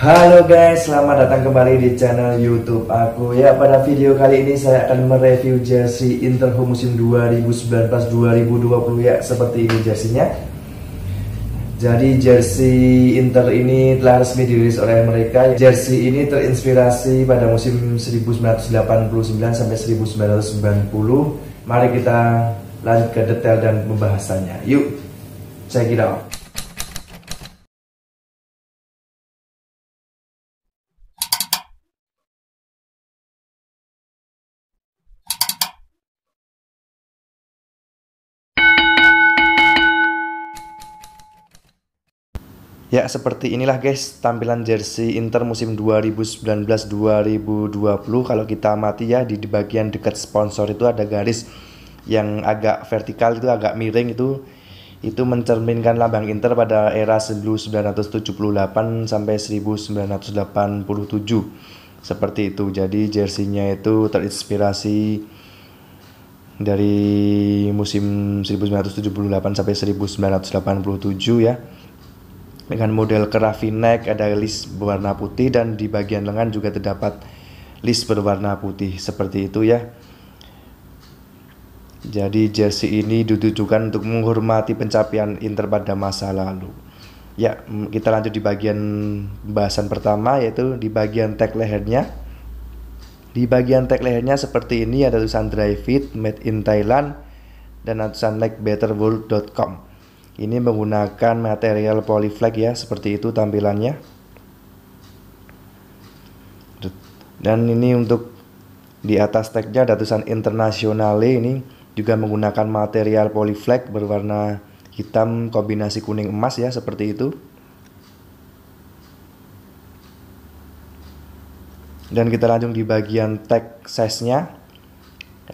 Halo guys, selamat datang kembali di channel YouTube aku. Ya, pada video kali ini saya akan mereview jersey Inter musim 2019-2020 ya, seperti ini jersinya. Jadi jersey Inter ini telah resmi dirilis oleh mereka. Jersey ini terinspirasi pada musim 1989 sampai 1990. Mari kita lanjut ke detail dan pembahasannya. Yuk, saya it Ya, seperti inilah guys tampilan jersey Inter musim 2019-2020. Kalau kita mati ya di, bagian dekat sponsor itu ada garis yang agak vertikal itu agak miring itu itu mencerminkan lambang Inter pada era 1978 sampai 1987. Seperti itu. Jadi jersinya itu terinspirasi dari musim 1978 sampai 1987 ya dengan model kerafi neck ada list berwarna putih dan di bagian lengan juga terdapat list berwarna putih seperti itu ya jadi jersey ini ditujukan untuk menghormati pencapaian Inter pada masa lalu ya kita lanjut di bagian pembahasan pertama yaitu di bagian tag lehernya di bagian tag lehernya seperti ini ada tulisan Drive fit made in Thailand dan tulisan like betterworld.com ini menggunakan material polyflex ya, seperti itu tampilannya. Dan ini untuk di atas tagnya ada tulisan internasional ini juga menggunakan material polyflex berwarna hitam kombinasi kuning emas ya, seperti itu. dan kita lanjut di bagian tag size nya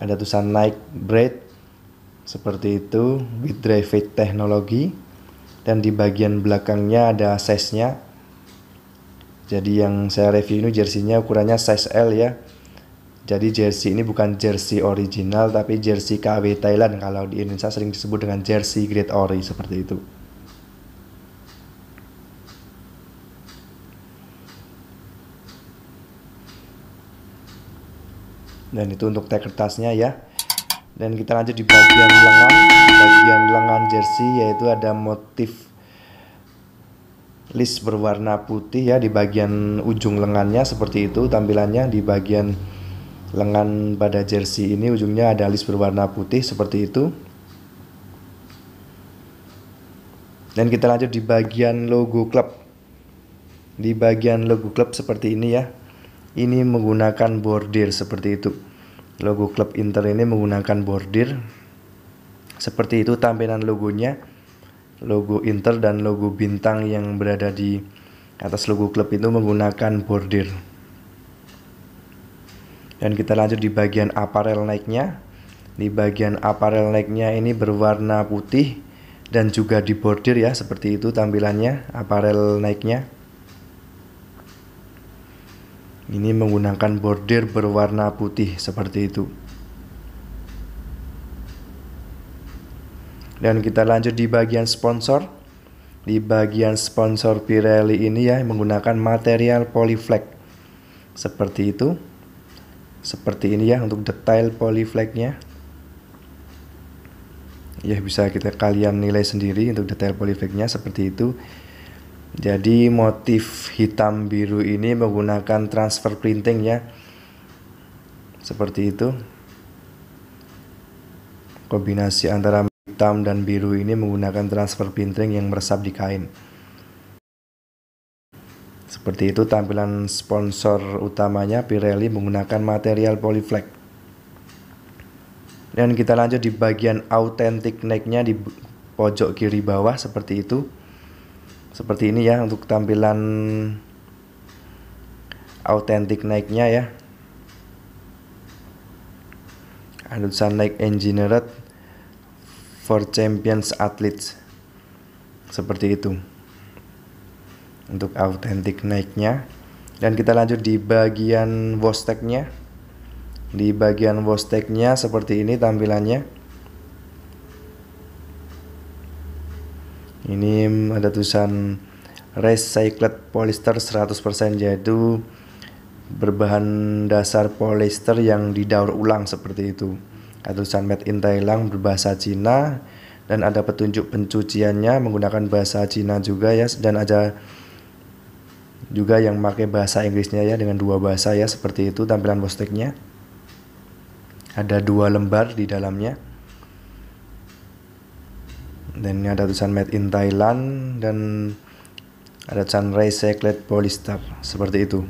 ada tulisan Nike Braid seperti itu, with drive teknologi. Dan di bagian belakangnya ada size-nya. Jadi yang saya review ini nya ukurannya size L ya. Jadi jersey ini bukan jersey original tapi jersey KW Thailand kalau di Indonesia sering disebut dengan jersey Great Ori seperti itu. Dan itu untuk tag kertasnya ya dan kita lanjut di bagian lengan bagian lengan jersey yaitu ada motif list berwarna putih ya di bagian ujung lengannya seperti itu tampilannya di bagian lengan pada jersey ini ujungnya ada list berwarna putih seperti itu dan kita lanjut di bagian logo klub di bagian logo klub seperti ini ya ini menggunakan bordir seperti itu Logo klub Inter ini menggunakan bordir. Seperti itu tampilan logonya. Logo Inter dan logo bintang yang berada di atas logo klub itu menggunakan bordir. Dan kita lanjut di bagian aparel naiknya. Di bagian aparel naiknya ini berwarna putih dan juga di bordir ya seperti itu tampilannya aparel naiknya. Ini menggunakan border berwarna putih seperti itu. Dan kita lanjut di bagian sponsor. Di bagian sponsor Pirelli ini ya menggunakan material polyflex seperti itu. Seperti ini ya untuk detail polyflexnya. Ya bisa kita kalian nilai sendiri untuk detail polyflexnya seperti itu. Jadi motif hitam biru ini menggunakan transfer printing ya. Seperti itu. Kombinasi antara hitam dan biru ini menggunakan transfer printing yang meresap di kain. Seperti itu tampilan sponsor utamanya Pirelli menggunakan material polyflex. Dan kita lanjut di bagian authentic necknya di pojok kiri bawah seperti itu seperti ini ya untuk tampilan autentik naiknya ya ada naik engineered for champions athletes seperti itu untuk autentik naiknya dan kita lanjut di bagian tag-nya di bagian tag-nya seperti ini tampilannya ini ada tulisan recycled polyester 100% yaitu berbahan dasar polyester yang didaur ulang seperti itu ada tulisan made in Thailand berbahasa Cina dan ada petunjuk pencuciannya menggunakan bahasa Cina juga ya dan ada juga yang pakai bahasa Inggrisnya ya dengan dua bahasa ya seperti itu tampilan bosteknya ada dua lembar di dalamnya dan ini ada tulisan made in Thailand dan ada tulisan recycled polyester seperti itu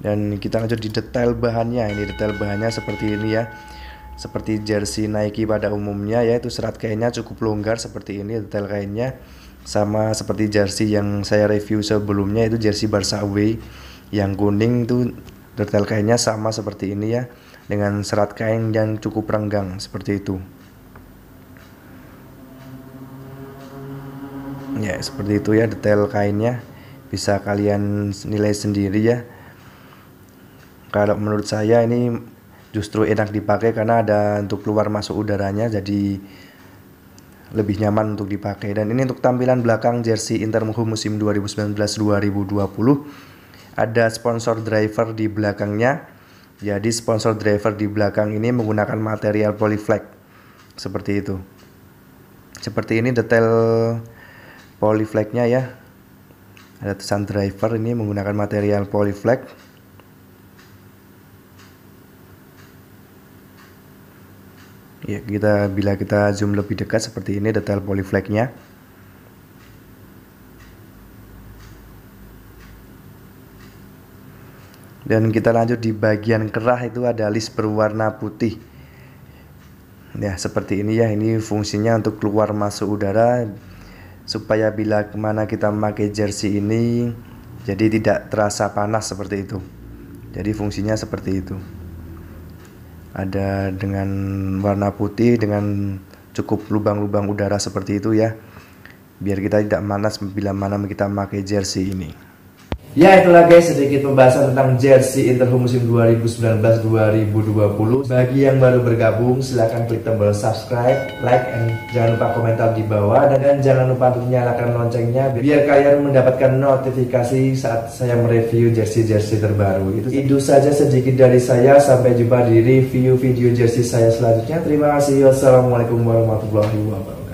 dan kita lanjut di detail bahannya ini detail bahannya seperti ini ya seperti jersey Nike pada umumnya yaitu serat kainnya cukup longgar seperti ini detail kainnya sama seperti jersey yang saya review sebelumnya itu jersey Barca away yang kuning itu Detail kainnya sama seperti ini ya, dengan serat kain yang cukup renggang seperti itu. Ya, seperti itu ya detail kainnya. Bisa kalian nilai sendiri ya. Kalau menurut saya ini justru enak dipakai karena ada untuk keluar masuk udaranya jadi lebih nyaman untuk dipakai dan ini untuk tampilan belakang jersey Inter musim 2019 2020 ada sponsor driver di belakangnya. Jadi sponsor driver di belakang ini menggunakan material polyflex seperti itu. Seperti ini detail polyflexnya ya. Ada tulisan driver ini menggunakan material polyflex. Ya, kita bila kita zoom lebih dekat seperti ini detail polyflexnya. nya dan kita lanjut di bagian kerah itu ada list berwarna putih ya seperti ini ya ini fungsinya untuk keluar masuk udara supaya bila kemana kita memakai jersey ini jadi tidak terasa panas seperti itu jadi fungsinya seperti itu ada dengan warna putih dengan cukup lubang-lubang udara seperti itu ya biar kita tidak panas bila mana kita memakai jersey ini Ya itulah guys sedikit pembahasan tentang jersey inter musim 2019-2020 Bagi yang baru bergabung silahkan klik tombol subscribe, like, and jangan lupa komentar di bawah Dan, dan jangan lupa untuk nyalakan loncengnya biar kalian mendapatkan notifikasi saat saya mereview jersey-jersey terbaru Itu, itu saja sedikit dari saya sampai jumpa di review video jersey saya selanjutnya Terima kasih wassalamualaikum warahmatullahi wabarakatuh